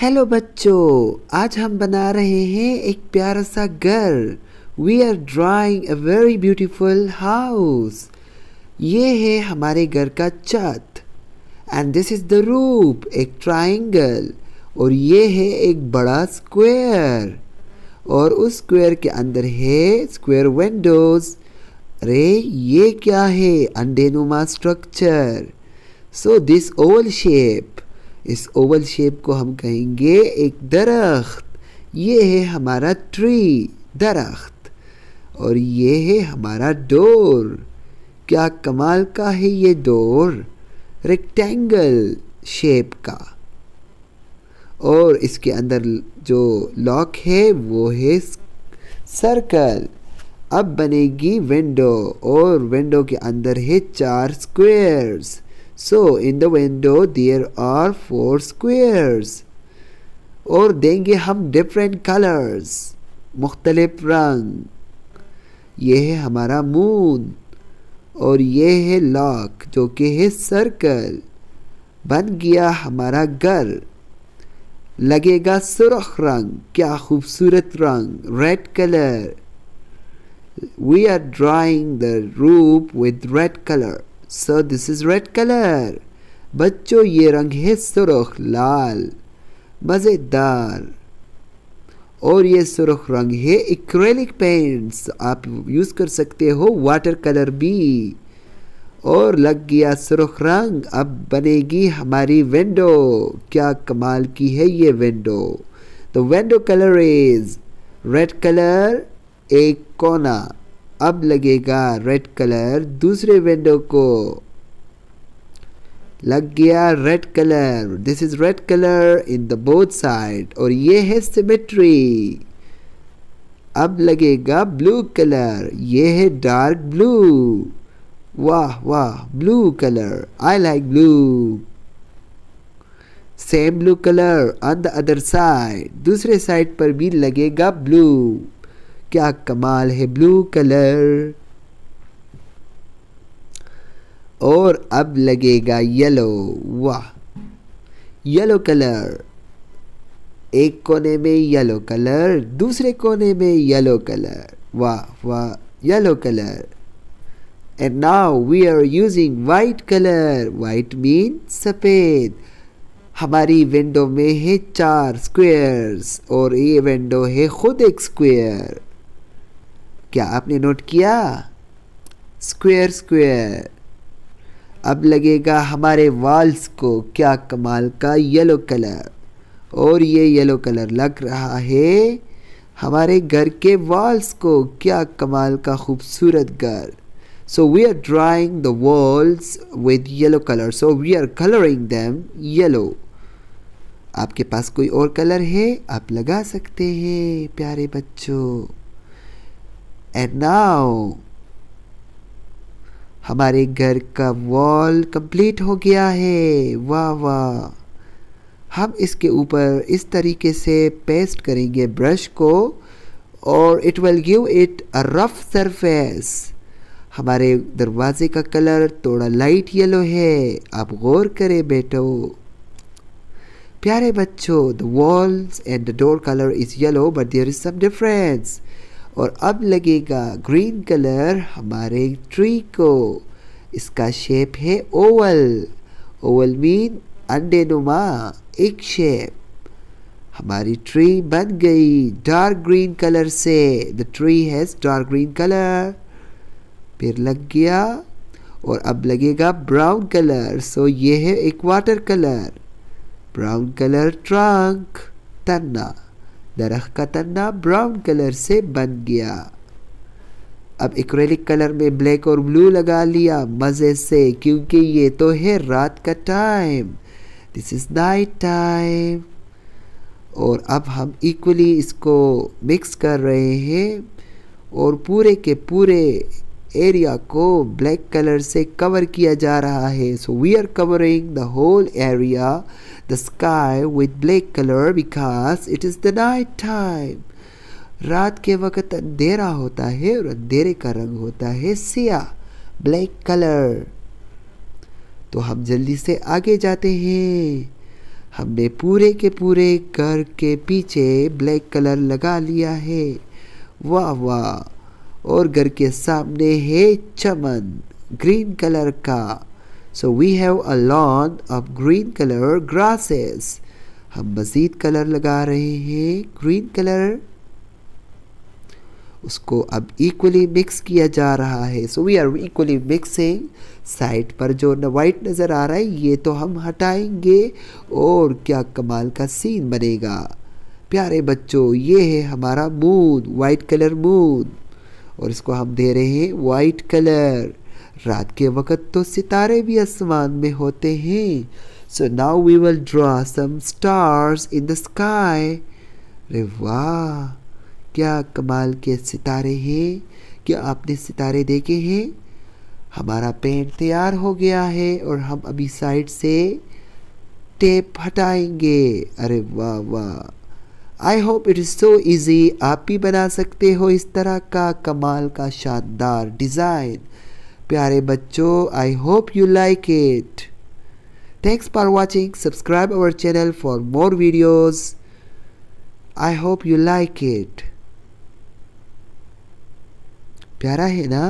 Hello बच्चों आज हम बना रहे हैं एक प्यारा सा घर we are drawing a very beautiful house ये है हमारे घर का छत एंड दिस इज द रूप एक ट्राइंगल और ये है एक बड़ा स्क्वायर और उस स्क्वायर के अंदर है स्क्वायर विंडोज अरे ये क्या है अंडेनुमा structure so this oval shape इस ओवल शेप को हम कहेंगे एक दरख्त ये है हमारा ट्री दरख्त और ये है हमारा डोर क्या कमाल का है ये डोर रेक्टेंगल शेप का और इसके अंदर जो लॉक है वो है सर्कल अब बनेगी विंडो और विंडो के अंदर है चार squares So in the window there are four squares. और देंगे हम डिफरेंट कलर्स मुख्तलिफ रंग ये है हमारा मून और ये है लॉक जो कि है सर्कल बन गया हमारा घर लगेगा सुरख रंग क्या खूबसूरत रंग red colour we are drawing the roof with red colour so this is red colour बच्चों ये रंग है सुरख लाल मज़ेदार और ये सुरख रंग है इक्रेलिक पेंट्स आप यूज़ कर सकते हो वाटर कलर भी और लग गया सुरख रंग अब बनेगी हमारी विंडो क्या कमाल की है ये विंडो तो window colour is red colour एक कोना अब लगेगा रेड कलर दूसरे विंडो को लग गया red colour this is red colour in the both side और ये है सिमेट्री अब लगेगा ब्लू कलर ये है डार्क ब्लू वाह वाह blue colour I like blue same blue colour on the other side दूसरे साइड पर भी लगेगा ब्लू क्या कमाल है ब्लू कलर और अब लगेगा येलो वाह येलो कलर एक कोने में येलो कलर दूसरे कोने में येलो कलर वाह वाह yellow colour and now we are using white colour white mean सफ़ेद हमारी विंडो में है चार स्क्वेयर्स और ये विंडो है खुद एक स्क्वेयर क्या आपने नोट किया स्क्वेयर स्क्वेयर अब लगेगा हमारे वॉल्स को क्या कमाल का येलो कलर और ये येलो कलर लग रहा है हमारे घर के वॉल्स को क्या कमाल का खूबसूरत घर so we are drawing the walls with yellow colour so we are colouring them yellow आपके पास कोई और कलर है आप लगा सकते हैं प्यारे बच्चों एंड नाउ हमारे घर का वॉल कंप्लीट हो गया है वाह वाह हम इसके ऊपर इस तरीके से पेस्ट करेंगे ब्रश को और it will give it a rough surface हमारे दरवाजे का कलर थोड़ा लाइट येलो है आप गौर करें बेटो प्यारे बच्चों the walls and the door colour is yellow but there is some difference और अब लगेगा ग्रीन कलर हमारे ट्री को इसका शेप है ओवल ओवल मीन अंडे नुमा एक शेप हमारी ट्री बन गई डार्क ग्रीन कलर से the tree has dark green colour फिर लग गया और अब लगेगा ब्राउन कलर सो ये है एक water colour brown colour trunk तन्ना दरख का तना ब्राउन कलर से बन गया अब एक्रेलिक कलर में ब्लैक और ब्लू लगा लिया मज़े से क्योंकि ये तो है रात का time this is night time और अब हम इक्वली इसको मिक्स कर रहे हैं और पूरे के पूरे एरिया को ब्लैक कलर से कवर किया जा रहा है so we are covering the whole area the sky with black colour because it is the night time रात के वक्त अंधेरा होता है और अंधेरे का रंग होता है सिया ब्लैक कलर तो हम जल्दी से आगे जाते हैं हमने पूरे के पूरे घर के पीछे ब्लैक कलर लगा लिया है वाह वाह और घर के सामने है चमन ग्रीन कलर का so we have a lawn of green colour grasses हम मज़ीद कलर लगा रहे हैं ग्रीन कलर उसको अब इक्वली मिक्स किया जा रहा है so we are equally mixing side पर जो वाइट नज़र आ रहा है ये तो हम हटाएंगे और क्या कमाल का सीन बनेगा प्यारे बच्चों ये है हमारा मून वाइट कलर मून और इसको हम दे रहे हैं वाइट कलर रात के वक्त तो सितारे भी आसमान में होते हैं so now we will draw some stars in the sky अरे वाह क्या कमाल के सितारे हैं क्या आपने सितारे देखे हैं हमारा पेंट तैयार हो गया है और हम अभी साइड से टेप हटाएंगे अरे वाह वाह I hope it is so easy आप भी बना सकते हो इस तरह का कमाल का शानदार डिज़ाइन प्यारे बच्चों I hope you like it thanks for watching subscribe our channel for more videos I hope you like it प्यारा है ना